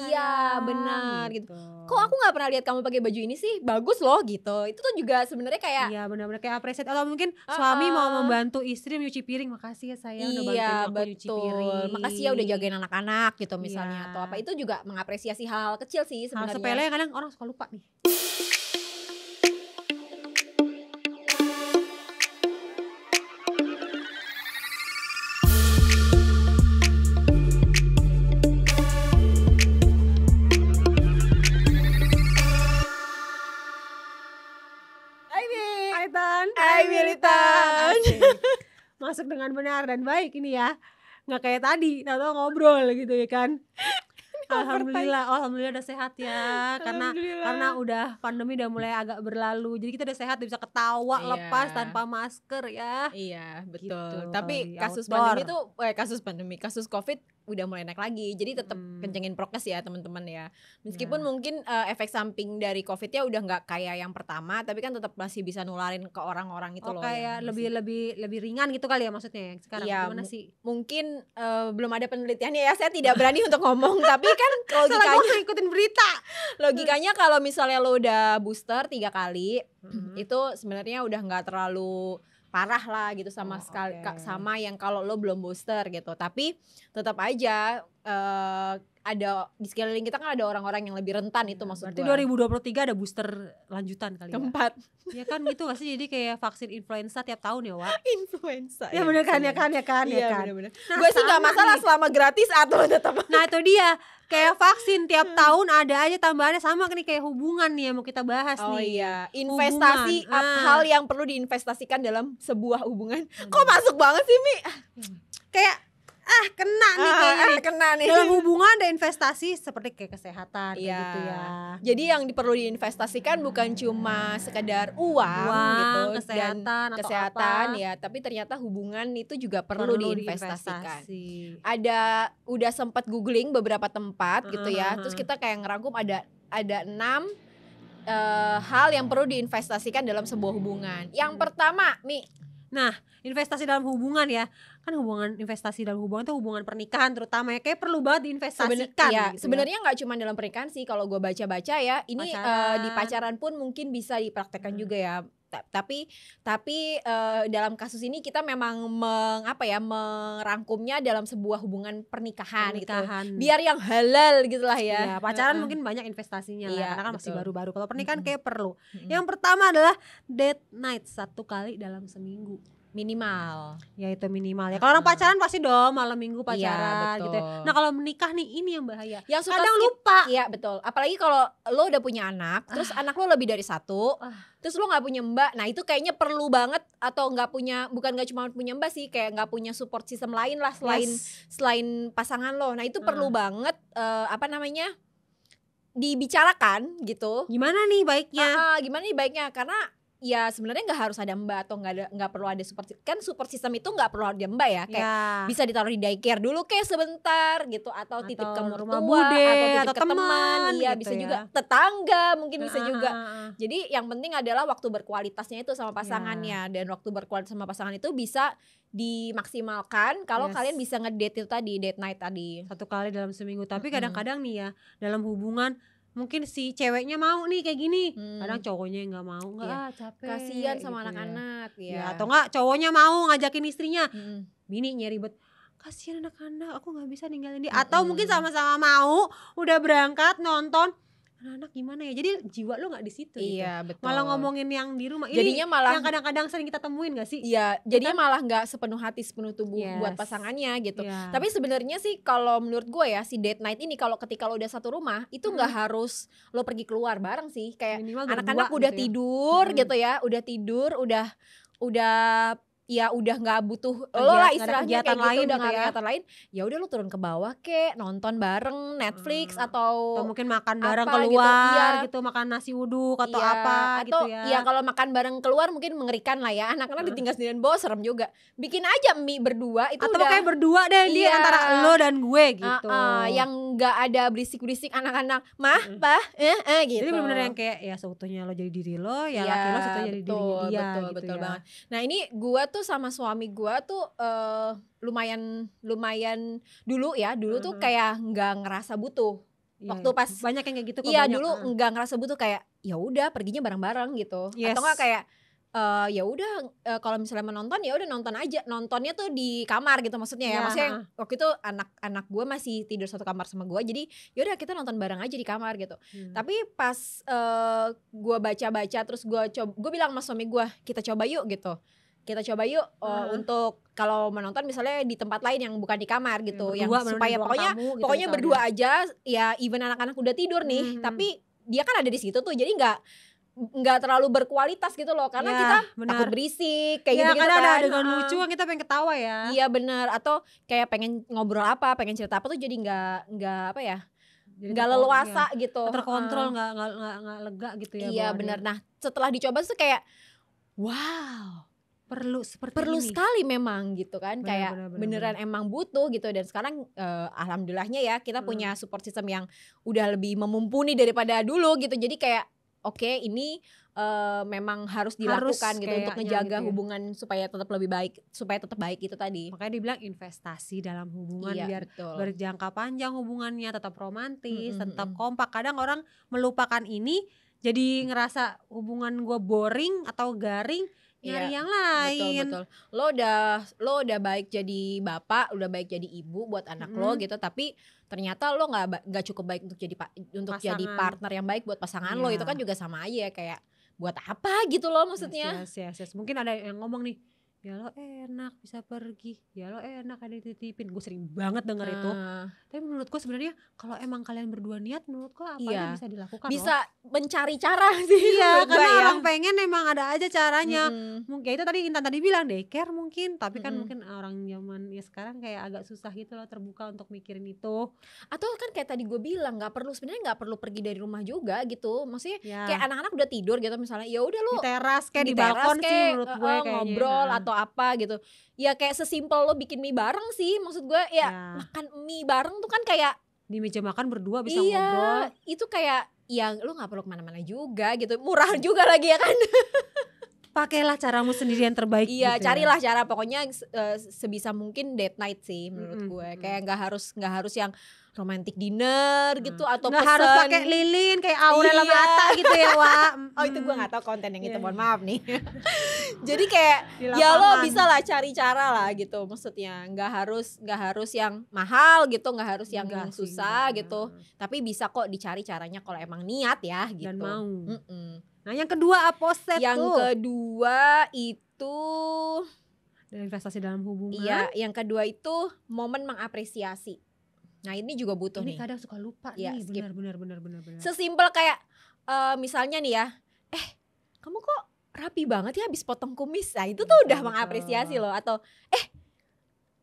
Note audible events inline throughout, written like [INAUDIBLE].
sekarang iya benar gitu. gitu kok aku nggak pernah lihat kamu pakai baju ini sih bagus loh gitu itu tuh juga sebenarnya kayak iya benar-benar kayak apresiasi atau mungkin uh, suami mau membantu istri mencuci piring makasih ya saya udah iya, bantuin aku betul. nyuci piring makasih ya udah jagain anak-anak gitu misalnya iya. atau apa itu juga mengapresiasi hal-hal kecil sih sebenarnya hal sepele kadang orang suka lupa nih masuk dengan benar dan baik ini ya nggak kayak tadi tahu ngobrol gitu ya kan [LAUGHS] alhamdulillah oh, alhamdulillah udah sehat ya karena karena udah pandemi udah mulai agak berlalu jadi kita udah sehat bisa ketawa iya. lepas tanpa masker ya iya betul gitu. tapi kasus Outdoor. pandemi tuh eh kasus pandemi kasus covid udah mulai naik lagi. Jadi tetap hmm. kencengin prokes ya teman-teman ya. Meskipun yeah. mungkin uh, efek samping dari COVID-nya udah nggak kayak yang pertama, tapi kan tetap masih bisa nularin ke orang-orang itu oh, loh. kayak lebih masih. lebih lebih ringan gitu kali ya maksudnya sekarang ya, gimana sih? Mungkin uh, belum ada penelitiannya ya. Saya tidak berani untuk ngomong, [LAUGHS] tapi kan logikanya ikutin berita. Logikanya kalau misalnya lo udah booster tiga kali, hmm. itu sebenarnya udah nggak terlalu parah lah gitu sama oh, sekali okay. sama yang kalau lo belum booster gitu tapi tetap aja uh, ada di sekeliling kita kan ada orang-orang yang lebih rentan itu ya, maksudnya. Berarti 2023 ada booster lanjutan kali ya? Keempat. ya. Iya kan gitu pasti jadi kayak vaksin influenza tiap tahun ya, Wak? influenza. Ya, ya bener kan, ya kan, ya kan, ya, ya kan. Bener -bener. Nah, gue sih gak masalah nih. selama gratis atau tetap. Nah, itu dia. Kayak vaksin tiap hmm. tahun ada aja tambahannya sama nih kayak hubungan nih yang mau kita bahas oh, nih. Oh iya, investasi ah. hal yang perlu diinvestasikan dalam sebuah hubungan. Hmm. Kok masuk banget sih, Mi? Hmm. Kayak ah kena nih ah, kayaknya ah, kena nih dalam hubungan ada investasi seperti kayak kesehatan ya. gitu ya jadi yang perlu diinvestasikan bukan cuma sekedar uang, uang gitu kesehatan dan kesehatan ya tapi ternyata hubungan itu juga perlu, perlu diinvestasikan diinvestasi. ada udah sempat googling beberapa tempat uh gitu ya terus kita kayak ngerangkum ada ada enam uh, hal yang perlu diinvestasikan dalam sebuah hubungan yang pertama mi Nah, investasi dalam hubungan ya kan hubungan investasi dalam hubungan itu hubungan pernikahan terutama ya kayak perlu banget diinvestasikan. iya, gitu ya. sebenarnya nggak cuma dalam pernikahan sih kalau gue baca-baca ya ini Uh, di pacaran pun mungkin bisa dipraktekkan hmm. juga ya tapi tapi uh, dalam kasus ini kita memang meng, apa ya merangkumnya dalam sebuah hubungan pernikahan, gitu. pernikahan. gitu biar yang halal gitulah ya, ya pacaran uh -huh. mungkin banyak investasinya kan, iya, karena kan masih baru-baru kalau pernikahan mm-hmm. kayak perlu mm-hmm. yang pertama adalah date night satu kali dalam seminggu minimal ya itu minimal ya kalau orang pacaran pasti dong malam minggu iya, pacaran ya, betul. gitu ya. nah kalau menikah nih ini yang bahaya yang suka kadang skip, lupa iya betul apalagi kalau lo udah punya anak ah. terus anak lo lebih dari satu ah. terus lo nggak punya mbak nah itu kayaknya perlu banget atau nggak punya bukan nggak cuma punya mbak sih kayak nggak punya support system lain lah selain yes. selain pasangan lo nah itu ah. perlu banget uh, apa namanya dibicarakan gitu gimana nih baiknya uh, gimana nih baiknya karena ya sebenarnya nggak harus ada mbak atau nggak nggak perlu ada super kan super system itu nggak perlu ada mbak ya kayak yeah. bisa ditaruh di daycare dulu kayak sebentar gitu atau, atau titip ke mertua bude, atau titip atau ke teman iya gitu bisa ya. juga tetangga mungkin bisa juga jadi yang penting adalah waktu berkualitasnya itu sama ya. pasangannya yeah. dan waktu berkualitas sama pasangan itu bisa dimaksimalkan kalau yes. kalian bisa ngedate itu tadi date night tadi satu kali dalam seminggu tapi kadang-kadang mm -hmm. nih ya dalam hubungan mungkin si ceweknya mau nih kayak gini hmm. kadang cowoknya nggak mau nggak ya. kasihan sama anak-anak gitu ya. ya. ya atau nggak cowoknya mau ngajakin istrinya hmm. bininya ribet kasihan anak-anak aku nggak bisa ninggalin dia hmm. atau mungkin sama-sama mau udah berangkat nonton anak-anak gimana ya jadi jiwa lu nggak di situ gitu. iya gitu. betul malah ngomongin yang di rumah ini jadinya malah yang kadang-kadang sering kita temuin gak sih iya jadinya malah nggak sepenuh hati sepenuh tubuh yes. buat pasangannya gitu yeah. tapi sebenarnya sih kalau menurut gue ya si date night ini kalau ketika lo udah satu rumah itu nggak hmm. harus lo pergi keluar bareng sih kayak anak-anak udah gitu ya. tidur hmm. gitu ya udah tidur udah udah ya udah nggak butuh lo lah istilahnya kayak gitu, lain udah gitu ya. kegiatan lain ya udah lo turun ke bawah ke nonton bareng Netflix hmm. atau, atau mungkin makan bareng apa, gitu. keluar gitu, ya. gitu makan nasi uduk atau ya, apa atau, gitu ya ya kalau makan bareng keluar mungkin mengerikan lah ya anak-anak hmm. ditinggal sendirian bawa serem juga bikin aja mie berdua itu atau kayak berdua deh iya, dia antara lo dan gue gitu uh, uh, yang nggak ada berisik-berisik anak-anak mah hmm. pah eh, eh gitu jadi benar-benar yang kayak ya seutuhnya lo jadi diri lo ya, ya laki lo iya, seutuhnya jadi diri dia betul gitu betul ya. banget nah ini gue tuh tuh sama suami gue tuh uh, lumayan lumayan dulu ya dulu uh -huh. tuh mm-hmm. kayak nggak ngerasa butuh yeah. waktu pas banyak yang kayak gitu iya dulu ah. nggak ngerasa butuh kayak ya udah perginya bareng-bareng gitu yes. atau nggak kayak uh, ya udah uh, kalau misalnya menonton ya udah nonton aja nontonnya tuh di kamar gitu maksudnya ya, ya. maksudnya waktu itu anak-anak gue masih tidur satu kamar sama gue jadi ya udah kita nonton bareng aja di kamar gitu hmm. tapi pas uh, gue baca-baca terus gue coba gue bilang sama suami gue kita coba yuk gitu kita coba yuk hmm. uh, untuk kalau menonton misalnya di tempat lain yang bukan di kamar gitu ya, berdua, yang supaya pokoknya kamu, gitu, pokoknya gitu, berdua aja ya even anak-anak udah tidur nih hmm. tapi dia kan ada di situ tuh jadi nggak nggak terlalu berkualitas gitu loh karena ya, kita bener. takut berisik kayak ya, gitu, -gitu kan ada dengan uh, lucu kan kita pengen ketawa ya iya bener atau kayak pengen ngobrol apa pengen cerita apa tuh jadi nggak nggak apa ya nggak leluasa ya. gitu terkontrol nggak uh, nggak lega gitu ya iya bener nah setelah dicoba tuh kayak wow perlu seperti perlu ini. sekali memang gitu kan bener, kayak bener, bener, beneran bener. emang butuh gitu dan sekarang uh, alhamdulillahnya ya kita hmm. punya support system yang udah lebih memumpuni daripada dulu gitu jadi kayak oke okay, ini uh, memang harus dilakukan harus gitu untuk menjaga gitu ya. hubungan supaya tetap lebih baik supaya tetap baik itu tadi makanya dibilang investasi dalam hubungan iya, biar betul. berjangka panjang hubungannya tetap romantis -hmm. tetap kompak kadang orang melupakan ini jadi ngerasa hubungan gue boring atau garing Iya, nyari yeah. yang lain. Betul betul. Lo udah lo udah baik jadi bapak, udah baik jadi ibu buat anak hmm. lo gitu, tapi ternyata lo nggak nggak cukup baik untuk jadi untuk pasangan. jadi partner yang baik buat pasangan yeah. lo iya. itu kan juga sama aja kayak buat apa gitu loh maksudnya. Yes, yes, yes. Mungkin ada yang ngomong nih ya lo enak bisa pergi ya lo enak ada dititipin gue sering banget denger uh. itu ah. tapi menurut gue sebenarnya kalau emang kalian berdua niat menurut gue apa iya. yang bisa dilakukan bisa loh. mencari cara [LAUGHS] sih iya karena ya. orang pengen emang ada aja caranya mm mungkin ya itu tadi Intan tadi bilang deh care mungkin tapi kan mm mungkin orang zaman ya sekarang kayak agak susah gitu loh terbuka untuk mikirin itu atau kan kayak tadi gue bilang nggak perlu sebenarnya nggak perlu pergi dari rumah juga gitu maksudnya ya. kayak anak-anak udah tidur gitu misalnya ya udah lo di teras kayak di, di balkon kayak, sih menurut gue uh, ngobrol atau atau apa gitu ya kayak sesimpel lo bikin mie bareng sih maksud gue ya, ya. makan mie bareng tuh kan kayak di meja makan berdua bisa iya, ngobrol itu kayak yang lo nggak perlu kemana-mana juga gitu murah juga lagi ya kan [LAUGHS] pakailah caramu sendiri yang terbaik iya gitu ya. carilah cara pokoknya uh, sebisa mungkin date night sih menurut mm -hmm. gue kayak nggak harus nggak harus yang romantic dinner hmm. gitu atau nggak harus pakai lilin kayak Aurel iya. Mata gitu ya Wa [LAUGHS] mm. oh itu gue gak tahu konten yang itu iya, mohon iya. maaf nih [LAUGHS] jadi kayak ya lo bisa lah cari cara lah gitu maksudnya nggak harus nggak harus yang mahal gitu nggak harus yang enggak susah sih, gitu tapi bisa kok dicari caranya kalau emang niat ya gitu dan mau mm -mm. nah yang kedua apa set? yang tuh. kedua itu investasi dalam hubungan. Iya, yang kedua itu momen mengapresiasi. Nah ini juga butuh ini nih. kadang suka lupa ya, nih skip. benar benar benar benar Sesimpel kayak uh, misalnya nih ya, eh kamu kok rapi banget ya habis potong kumis. Nah itu tuh ya, udah iya, mengapresiasi loh atau eh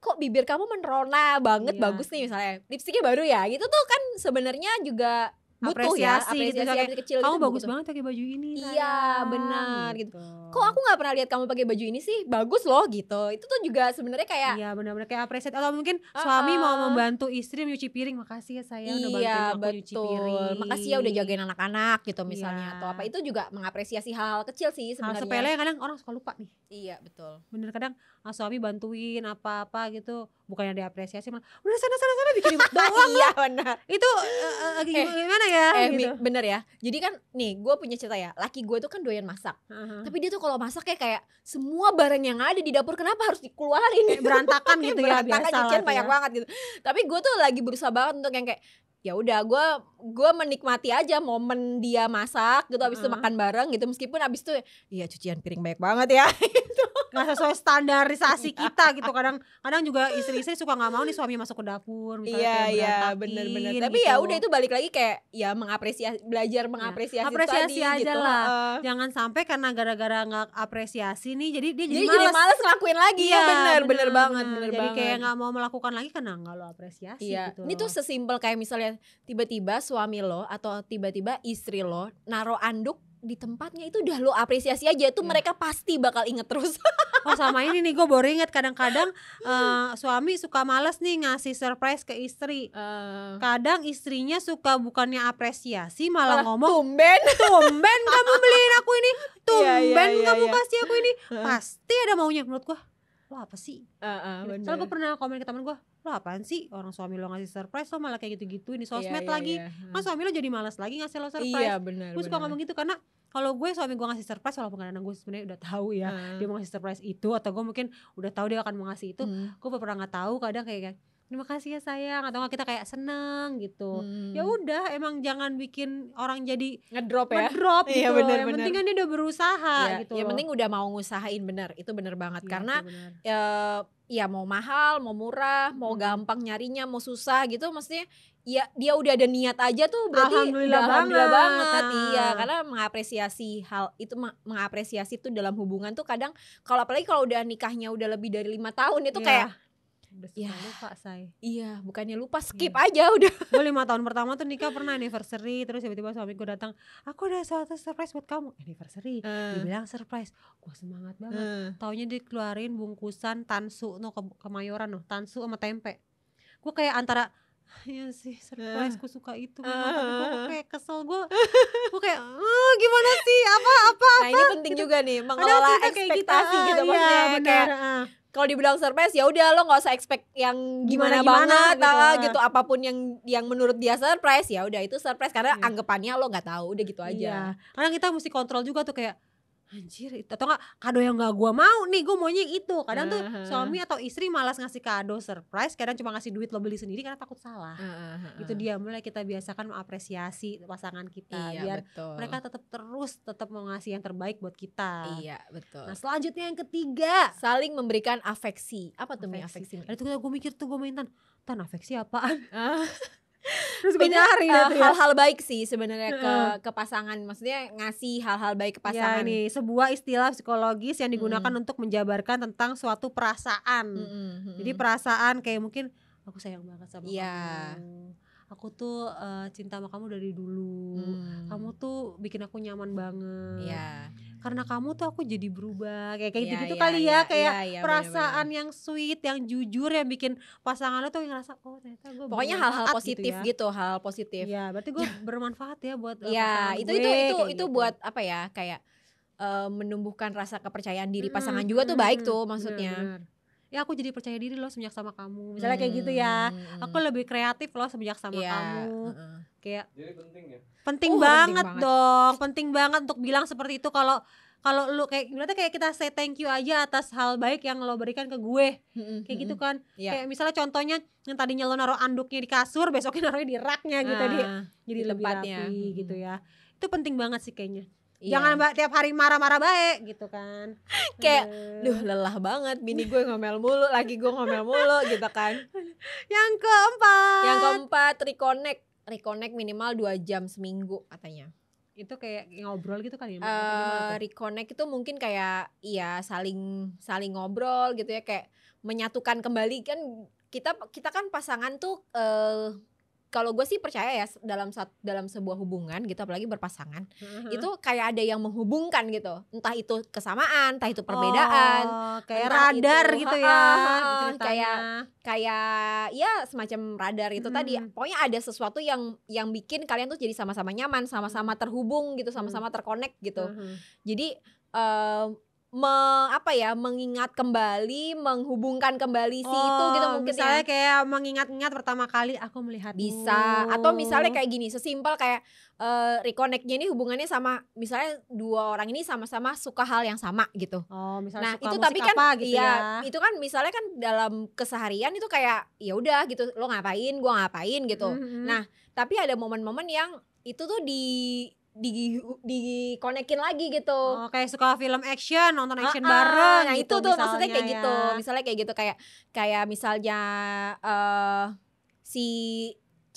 kok bibir kamu menrona banget ya. bagus nih misalnya Lipsticknya baru ya itu tuh kan sebenarnya juga butuh apresiasi, ya apresiasi gitu kayak kecil kamu gitu, bagus gitu. banget pakai baju ini iya benar gitu. gitu kok aku nggak pernah lihat kamu pakai baju ini sih bagus loh gitu itu tuh juga sebenarnya kayak iya benar-benar kayak apresiasi atau mungkin uh, suami mau membantu istri nyuci piring makasih ya saya udah iya, bantuin aku betul. nyuci piring makasih ya udah jagain anak-anak gitu misalnya iya. atau apa itu juga mengapresiasi hal-hal kecil sih sebenarnya hal sepele kadang orang suka lupa nih iya betul bener kadang ah, suami bantuin apa-apa gitu bukannya diapresiasi malah udah sana sana sana bikin [LAUGHS] iya, doang iya benar itu uh, uh, gimana eh ya eh, gitu. bener ya jadi kan nih gue punya cerita ya laki gue tuh kan doyan masak uh-huh. tapi dia tuh kalau masak kayak kayak semua barang yang ada di dapur kenapa harus dikeluarin kayak berantakan gitu ya berantakan biasa banyak ya. banget gitu tapi gue tuh lagi berusaha banget untuk yang kayak ya udah gue gue menikmati aja momen dia masak gitu abis itu makan bareng gitu meskipun abis itu iya cucian piring banyak banget ya [LAUGHS] itu nggak sesuai standarisasi [LAUGHS] iya. kita gitu kadang kadang juga istri-istri suka nggak mau nih suami masuk ke dapur misalnya iya iya bener-bener gitu. tapi gitu. ya udah itu balik lagi kayak ya iya. mengapresiasi belajar mengapresiasi ya, apresiasi tadi, aja gitu. lah uh. jangan sampai karena gara-gara nggak apresiasi nih jadi dia jadi, jadi, males. ngelakuin lagi ya, ya bener bener, bener banget bener, bener jadi banget. kayak nggak mau melakukan lagi karena nggak lo apresiasi iya. gitu ini tuh sesimpel kayak misalnya tiba-tiba suami lo atau tiba-tiba istri lo naro anduk di tempatnya itu udah lo apresiasi aja itu yeah. mereka pasti bakal inget terus [LAUGHS] oh sama ini nih gue baru inget kadang-kadang uh, suami suka males nih ngasih surprise ke istri uh. kadang istrinya suka bukannya apresiasi malah uh, ngomong tumben [LAUGHS] tumben kamu beliin aku ini iya, iya, tumben yeah, yeah, yeah, kamu yeah. kasih aku ini pasti ada maunya menurut gue lo apa sih? Uh, uh, gitu. Soalnya gue pernah komen ke temen gue, lo apaan sih? Orang suami lo ngasih surprise, lo malah kayak gitu-gitu, ini iya, sosmed yeah, yeah, lagi. Yeah, iya, yeah. Mas suami lo jadi malas lagi ngasih lo surprise. Iya yeah, benar. Gue suka ngomong gitu karena kalau gue suami gue ngasih surprise, walaupun kadang gue sebenarnya udah tahu ya uh. dia mau ngasih surprise itu, atau gue mungkin udah tahu dia akan mau ngasih itu, hmm. gue pernah nggak tahu kadang kayak terima kasih ya sayang atau nggak kita kayak seneng gitu ya hmm. ya udah emang jangan bikin orang jadi ngedrop ya ngedrop iya, gitu iya, bener, yang bener. penting kan dia udah berusaha ya, gitu yang penting udah mau ngusahain bener itu bener banget ya, karena bener. ya ya mau mahal mau murah mau hmm. gampang nyarinya mau susah gitu maksudnya ya dia udah ada niat aja tuh berarti alhamdulillah, udah, alhamdulillah banget. banget iya ah. karena mengapresiasi hal itu mengapresiasi tuh dalam hubungan tuh kadang kalau apalagi kalau udah nikahnya udah lebih dari lima tahun itu yeah. kayak udah ya, suka ya, lupa say iya bukannya lupa iya. skip iya. aja udah [LAUGHS] gue lima tahun pertama tuh nikah pernah anniversary terus tiba-tiba suami gue datang aku ada suatu surprise buat kamu anniversary uh. dibilang surprise gue semangat banget uh. taunya dikeluarin bungkusan tansu no ke kemayoran no tansu sama tempe gue kayak antara Iya sih, surprise uh. suka itu Uh. Tapi gue kayak kesel gue, [LAUGHS] gue kayak, uh, gimana sih, apa, apa, nah, apa. Nah ini penting gitu. juga nih, mengelola gitu, ekspektasi gitu, gitu iya, maksudnya. Bener, kayak, uh. Kalau dibilang surprise ya udah lo nggak usah expect yang gimana, gimana banget gitu, uh. gitu apapun yang yang menurut dia surprise ya udah itu surprise karena yeah. anggapannya lo nggak tahu udah gitu iya. aja. Iya. Karena kita mesti kontrol juga tuh kayak anjir itu atau enggak kado yang enggak gua mau nih gua maunya yang itu kadang uh -huh. tuh suami atau istri malas ngasih kado surprise kadang cuma ngasih duit lo beli sendiri karena takut salah uh -huh. itu dia mulai kita biasakan mengapresiasi pasangan kita iya, biar betul. mereka tetap terus tetap mau ngasih yang terbaik buat kita iya betul nah selanjutnya yang ketiga saling memberikan afeksi apa tuh afeksi, afeksi? itu tuh gue mikir tuh gue mintan tan afeksi apaan ah. [LAUGHS] terus gue eh, uh, ya. hal-hal baik sih sebenarnya ke ke pasangan maksudnya ngasih hal-hal baik ke ya, pasangan ya, ini sebuah istilah psikologis yang digunakan mm. untuk menjabarkan tentang suatu perasaan mm -hmm. jadi hmm. perasaan kayak mungkin aku sayang banget sama yeah. kamu aku tuh uh, cinta sama kamu dari dulu hmm. kamu tuh bikin aku nyaman banget yeah. karena kamu tuh aku jadi berubah kayak kayak yeah, gitu gitu yeah, kali ya iya, kayak iya, iya, perasaan bener -bener. yang sweet yang jujur yang bikin pasangan lo tuh ngerasa oh ternyata gue pokoknya hal-hal gitu positif gitu, ya. gitu hal positif ya berarti gue [LAUGHS] bermanfaat ya buat ya itu, gue, itu itu itu itu gitu. buat apa ya kayak uh, menumbuhkan rasa kepercayaan diri pasangan hmm, juga tuh baik tuh maksudnya bener, bener ya aku jadi percaya diri loh semenjak sama kamu misalnya hmm. kayak gitu ya hmm, hmm, hmm. aku lebih kreatif loh semenjak sama yeah. kamu uh-uh. kayak jadi penting ya penting, uh, banget, penting banget dong penting banget untuk bilang seperti itu kalau kalau lu kayak berarti kayak kita say thank you aja atas hal baik yang lo berikan ke gue kayak gitu kan yeah. kayak misalnya contohnya yang tadinya lo naruh anduknya di kasur besoknya naruhnya di raknya gitu uh, di ah, jadi lebih tempatnya. rapi hmm. gitu ya itu penting banget sih kayaknya Iya. Jangan mbak tiap hari marah-marah baik gitu kan. [LAUGHS] Kayak, duh lelah banget, bini gue ngomel mulu, lagi gue ngomel mulu gitu kan. [LAUGHS] Yang keempat. Yang keempat reconnect, reconnect minimal dua jam seminggu katanya. Itu kayak ngobrol gitu kan ya? Uh, reconnect itu mungkin kayak iya saling saling ngobrol gitu ya kayak menyatukan kembali kan kita kita kan pasangan tuh uh, kalau gue sih percaya ya dalam saat dalam sebuah hubungan gitu apalagi berpasangan uh-huh. itu kayak ada yang menghubungkan gitu entah itu kesamaan entah itu perbedaan oh, kayak radar itu, gitu ya gitu kayak kayak ya semacam radar itu hmm. tadi pokoknya ada sesuatu yang yang bikin kalian tuh jadi sama-sama nyaman sama-sama hmm. terhubung gitu sama-sama hmm. terkonek gitu uh-huh. jadi uh, me, apa ya mengingat kembali menghubungkan kembali si oh, itu gitu mungkin misalnya ya. kayak mengingat-ingat pertama kali aku melihat bisa atau misalnya kayak gini sesimpel kayak uh, reconnectnya ini hubungannya sama misalnya dua orang ini sama-sama suka hal yang sama gitu oh misalnya nah suka itu tapi kan apa, gitu ya, ya itu kan misalnya kan dalam keseharian itu kayak ya udah gitu lo ngapain gua ngapain gitu mm -hmm. nah tapi ada momen-momen yang itu tuh di di di konekin lagi gitu. Oh, kayak suka film action, nonton action uh bareng. Nah, gitu, itu tuh misalnya, maksudnya kayak ya. gitu. Misalnya kayak gitu kayak kayak misalnya uh, si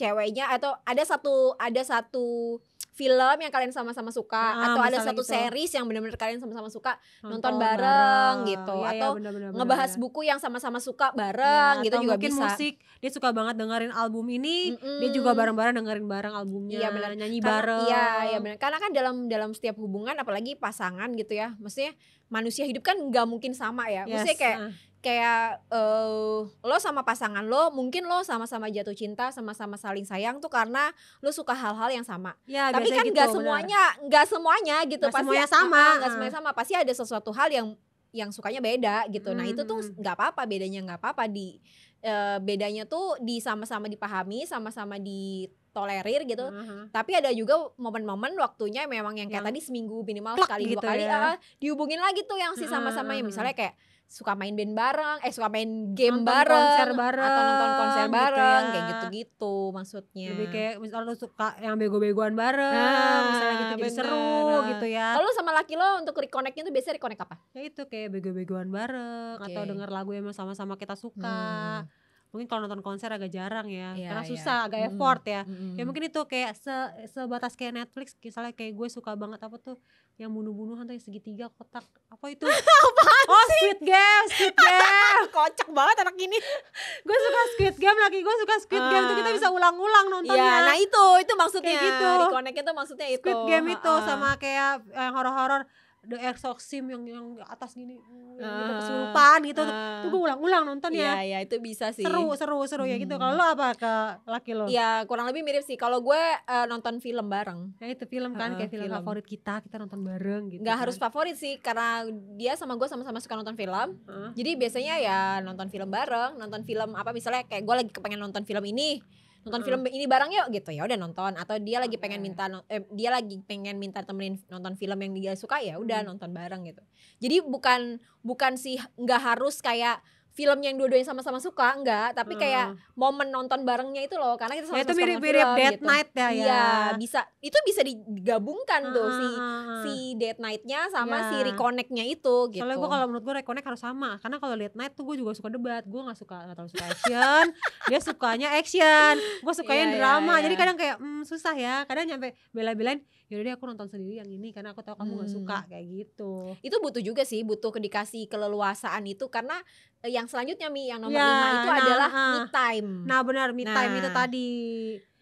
ceweknya atau ada satu ada satu film yang kalian sama-sama suka ah, atau ada satu gitu. series yang benar-benar kalian sama-sama suka nonton, nonton bareng, bareng gitu ya, atau ya, bener -bener, ngebahas bener. buku yang sama-sama suka bareng ya, gitu atau juga mungkin bisa. musik dia suka banget dengerin album ini mm -mm. dia juga bareng-bareng dengerin bareng albumnya ya, bener. nyanyi karena, bareng iya iya benar karena kan dalam dalam setiap hubungan apalagi pasangan gitu ya maksudnya manusia hidup kan nggak mungkin sama ya yes. maksudnya kayak uh kayak uh, lo sama pasangan lo mungkin lo sama-sama jatuh cinta sama-sama saling sayang tuh karena lo suka hal-hal yang sama ya, tapi kan gitu, nggak gitu, semuanya nggak semuanya gitu gak pasti semuanya ya, sama nggak uh. semuanya sama pasti ada sesuatu hal yang yang sukanya beda gitu hmm. nah itu tuh hmm. nggak apa-apa bedanya nggak apa-apa di uh, bedanya tuh di sama-sama dipahami sama-sama di tolerir gitu. Uh-huh. Tapi ada juga momen-momen waktunya memang yang kayak yang tadi seminggu minimal sekali gitu dua kali ya. uh, dihubungin lagi tuh yang si sama-sama uh-huh. Ya yang misalnya kayak suka main band bareng, eh suka main game nonton bareng, konser bareng, atau nonton konser gitu bareng, gitu ya. kayak gitu-gitu maksudnya. Lebih kayak misalnya lo suka yang bego-begoan bareng, nah, misalnya gitu jadi seru nah. gitu ya. Kalau sama laki lo untuk reconnectnya tuh biasanya reconnect apa? Ya itu kayak bego-begoan bareng okay. atau denger lagu yang sama-sama kita suka. Hmm mungkin kalau nonton konser agak jarang ya yeah, karena iya. susah yeah. agak hmm. effort mm ya mm ya hmm. mungkin itu kayak se sebatas kayak Netflix misalnya kayak gue suka banget apa tuh yang bunuh-bunuhan tuh yang segitiga kotak apa itu [LAUGHS] Apaan oh sih? Squid Game Squid [LAUGHS] Game kocak banget anak ini [LAUGHS] gue suka Squid Game lagi gue suka Squid Game tuh kita ah. bisa ulang-ulang nontonnya ya, nah itu itu maksudnya kayak gitu connect tuh maksudnya itu Squid Game itu ah, ah. sama kayak yang eh, horor-horor The Exorcism yang yang atas gini uh, kesurupan gitu uh, ah. tuh gue ulang-ulang nonton ya iya, iya itu bisa sih seru seru seru hmm. ya gitu kalau lo hmm. apa ke laki lo ya kurang lebih mirip sih kalau gue uh, nonton film bareng ya itu film kan uh, kayak film, film favorit kita kita nonton bareng gitu nggak kan. harus favorit sih karena dia sama gue sama-sama suka nonton film uh. jadi biasanya ya nonton film bareng nonton film apa misalnya kayak gue lagi kepengen nonton film ini nonton film ini bareng yuk gitu ya udah nonton atau dia lagi okay. pengen minta eh, dia lagi pengen minta temenin nonton film yang dia suka ya udah hmm. nonton bareng gitu jadi bukan bukan sih nggak harus kayak film yang dua-duanya sama-sama suka enggak tapi hmm. kayak momen nonton barengnya itu loh karena kita sama-sama nah, itu mirip-mirip mirip gitu. Night ya iya ya. bisa itu bisa digabungkan hmm. tuh si ah, ah, ah, si Date nightnya sama ya. si reconnect itu gitu soalnya gue kalau menurut gue Reconnect harus sama karena kalau Date Night tuh gue juga suka debat gue nggak suka nggak terlalu suka action [LAUGHS] dia sukanya action gue sukanya ya, drama ya, ya. jadi iya. kadang kayak hmm, susah ya kadang nyampe bela-belain yaudah deh aku nonton sendiri yang ini karena aku tahu kamu nggak gak suka hmm. kayak gitu itu butuh juga sih butuh dikasih keleluasaan itu karena eh, yang selanjutnya mi yang nomor ya, lima itu nah, adalah uh, me time nah benar me nah, time itu nah, tadi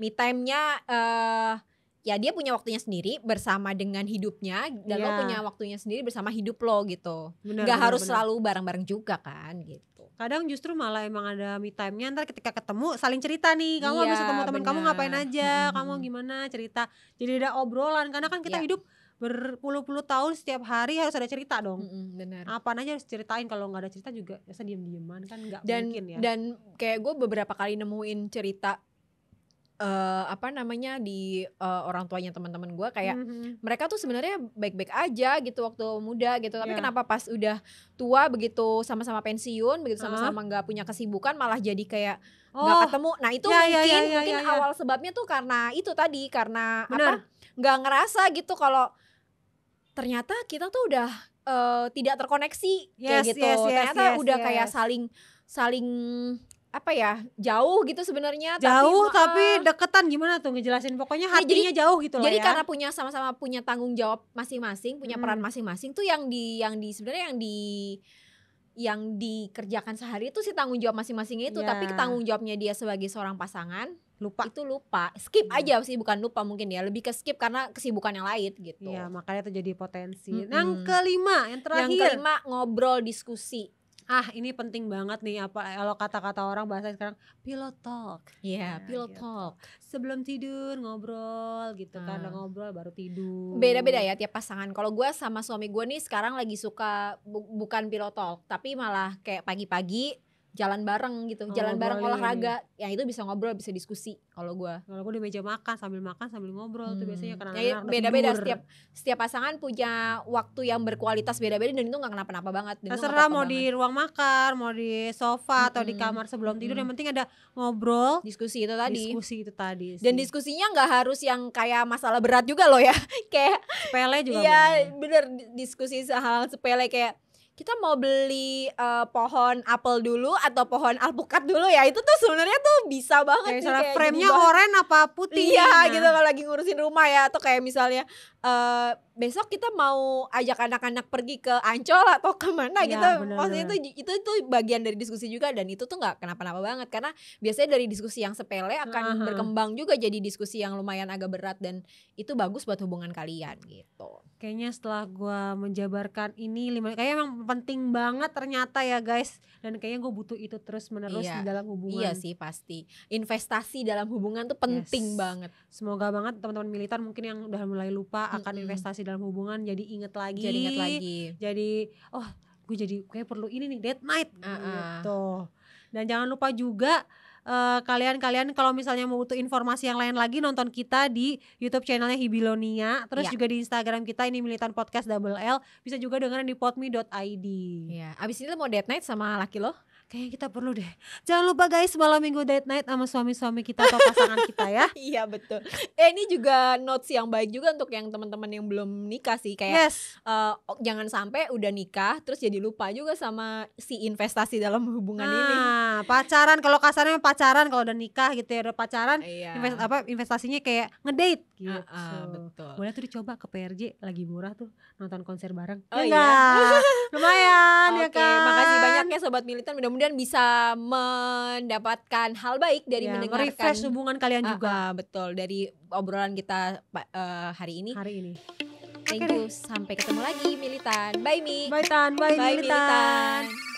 me time nya uh, eh, ya dia punya waktunya sendiri bersama dengan hidupnya dan yeah. lo ya. punya waktunya sendiri bersama hidup lo gitu bener, Gak bener, harus bener. selalu bareng-bareng juga kan gitu kadang justru malah emang ada me time-nya ntar ketika ketemu saling cerita nih kamu iya, ketemu teman kamu ngapain aja hmm. kamu gimana cerita jadi ada obrolan karena kan kita yeah. hidup berpuluh-puluh tahun setiap hari harus ada cerita dong. Mm -hmm, benar. Apa aja harus ceritain kalau nggak ada cerita juga biasa diem-dieman kan nggak mungkin ya. Dan kayak gue beberapa kali nemuin cerita uh, apa namanya di uh, orang tuanya teman-teman gue kayak mm -hmm. mereka tuh sebenarnya baik-baik aja gitu waktu muda gitu tapi yeah. kenapa pas udah tua begitu sama-sama pensiun begitu sama-sama nggak -sama, punya kesibukan malah jadi kayak nggak oh. ketemu nah itu yeah, ya, ya, mungkin yeah, yeah, mungkin yeah, yeah, awal sebabnya tuh karena itu tadi karena Bener. apa nggak ngerasa gitu kalau ternyata kita tuh udah uh, tidak terkoneksi yes, kayak gitu yes, yes, ternyata yes, udah yes. kayak saling saling apa ya jauh gitu sebenarnya jauh tapi, tapi eh, deketan gimana tuh ngejelasin pokoknya iya, hatinya ya, jadi, jauh gitu loh jadi ya. karena punya sama-sama punya tanggung jawab masing-masing punya hmm. peran masing-masing tuh yang di yang di sebenarnya yang di yang dikerjakan sehari itu sih tanggung jawab masing-masingnya itu ya. tapi iya. tanggung jawabnya dia sebagai seorang pasangan lupa itu lupa skip hmm. aja sih bukan lupa mungkin ya lebih ke skip karena kesibukan yang lain gitu ya makanya terjadi potensi hmm. yang kelima yang terakhir yang kelima ngobrol diskusi ah ini penting banget nih apa eh, kalau kata-kata orang bahasa sekarang pillow talk ya yeah, pillow yeah, gitu. talk. sebelum tidur ngobrol gitu hmm. kan ngobrol baru tidur beda-beda ya tiap pasangan kalau gue sama suami gue nih sekarang lagi suka bu bukan pillow talk tapi malah kayak pagi-pagi jalan bareng gitu, oh, jalan boleh. bareng olahraga. Ya itu bisa ngobrol, bisa diskusi kalau gua. Kalau gue di meja makan sambil makan sambil ngobrol hmm. tuh biasanya hmm. karena ya, beda-beda setiap setiap pasangan punya waktu yang berkualitas beda-beda dan itu nggak kenapa-napa banget. Dan Terserah mau banget. di ruang makan, mau di sofa hmm. atau di hmm, kamar sebelum hmm, tidur hmm. yang penting ada ngobrol, diskusi itu tadi. Diskusi itu tadi. Sih. Dan diskusinya nggak harus yang kayak masalah berat juga loh ya. [LAUGHS] kayak sepele juga. Iya, bener diskusi hal sepele kayak kita mau beli uh, pohon apel dulu atau pohon alpukat dulu ya itu tuh sebenarnya tuh bisa banget kayak misalnya frame-nya oranye apa putih iya nah. gitu kalau lagi ngurusin rumah ya atau kayak misalnya uh, besok kita mau ajak anak-anak pergi ke Ancol atau kemana ya, gitu bener, maksudnya itu itu itu bagian dari diskusi juga dan itu tuh nggak kenapa-napa banget karena biasanya dari diskusi yang sepele akan uh -huh. berkembang juga jadi diskusi yang lumayan agak berat dan itu bagus buat hubungan kalian gitu kayaknya setelah gue menjabarkan ini lima kayaknya emang penting banget ternyata ya guys dan kayaknya gue butuh itu terus menerus iya, di dalam hubungan iya sih pasti investasi dalam hubungan tuh penting yes. banget semoga banget teman-teman militer mungkin yang udah mulai lupa akan -hmm. investasi dalam hubungan jadi inget lagi jadi inget lagi jadi oh gue jadi kayak perlu ini nih date night uh -uh. gitu dan jangan lupa juga eh, kalian-kalian uh, kalau misalnya mau butuh informasi yang lain lagi nonton kita di YouTube channelnya Hibilonia, terus ya. juga di Instagram kita ini Militan Podcast Double L, bisa juga dengerin di podme.id. ya abis ini lo mau date night sama laki lo? kayaknya kita perlu deh. Jangan lupa guys malam minggu date night sama suami-suami kita atau pasangan kita ya. [LAUGHS] iya betul. Eh ini juga notes yang baik juga untuk yang teman-teman yang belum nikah sih kayak yes. uh, jangan sampai udah nikah terus jadi lupa juga sama si investasi dalam hubungan nah, ini. pacaran kalau kasarnya pacaran kalau udah nikah gitu ya udah pacaran iya. invest, apa investasinya kayak ngedate gitu. Uh, ah, uh, ah, so, betul. Boleh tuh dicoba ke PRJ lagi murah tuh nonton konser bareng. Oh, ya iya. Lumayan okay, ya kan. Makasih banyak ya sobat militan mudah kemudian bisa mendapatkan hal baik dari ya, mendengarkan refresh hubungan kalian uh, juga ah. betul dari obrolan kita uh, hari ini hari ini thank okay. you sampai ketemu lagi militan bye mi bye tan bye, bye militan, militan.